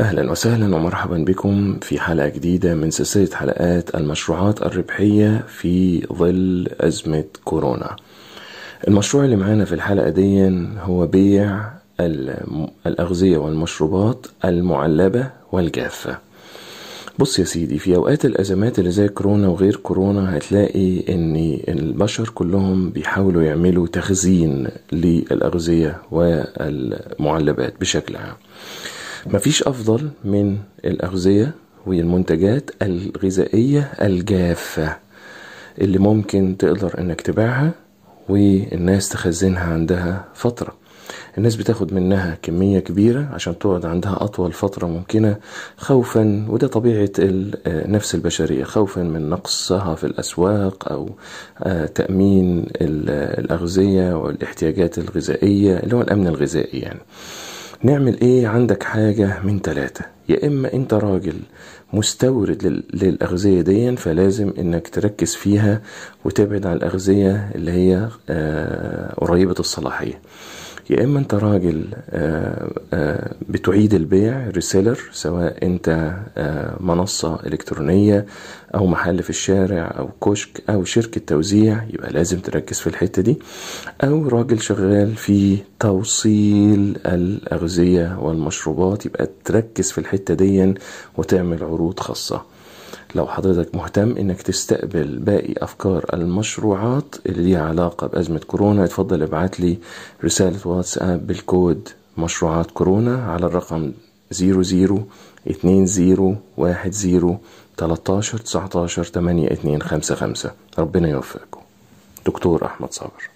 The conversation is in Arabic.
أهلا وسهلا ومرحبا بكم في حلقة جديدة من سلسلة حلقات المشروعات الربحية في ظل أزمة كورونا المشروع اللي معانا في الحلقة دي هو بيع الأغذية والمشروبات المعلبة والجافة بص يا سيدي في اوقات الازمات اللي زي كورونا وغير كورونا هتلاقي ان البشر كلهم بيحاولوا يعملوا تخزين للاغذيه والمعلبات بشكل عام مفيش أفضل من الأغذية والمنتجات الغذائية الجافة اللي ممكن تقدر انك تبيعها والناس تخزنها عندها فترة الناس بتاخد منها كمية كبيرة عشان تقعد عندها أطول فترة ممكنة خوفا وده طبيعة النفس البشرية خوفا من نقصها في الأسواق أو آه، تأمين الأغذية والاحتياجات الغذائية اللي هو الأمن الغذائي يعني نعمل ايه عندك حاجة من تلاتة يا اما انت راجل مستورد للأغذية دي فلازم انك تركز فيها وتبعد عن الأغذية اللي هي آه، قريبة الصلاحية يا اما انت راجل آه، آه، بتعيد البيع ريسيلر سواء انت آه، منصة الكترونية او محل في الشارع او كشك او شركة توزيع يبقى لازم تركز في الحتة دي او راجل شغال في توصيل الاغذية والمشروبات يبقى تركز في الحتة دي وتعمل عروض خاصة لو حضرتك مهتم انك تستقبل باقي افكار المشروعات اللي ليها علاقة بازمة كورونا اتفضل ابعت لي رسالة واتساب بالكود مشروعات كورونا على الرقم 00201013 19 8255 ربنا يوفقكم دكتور احمد صابر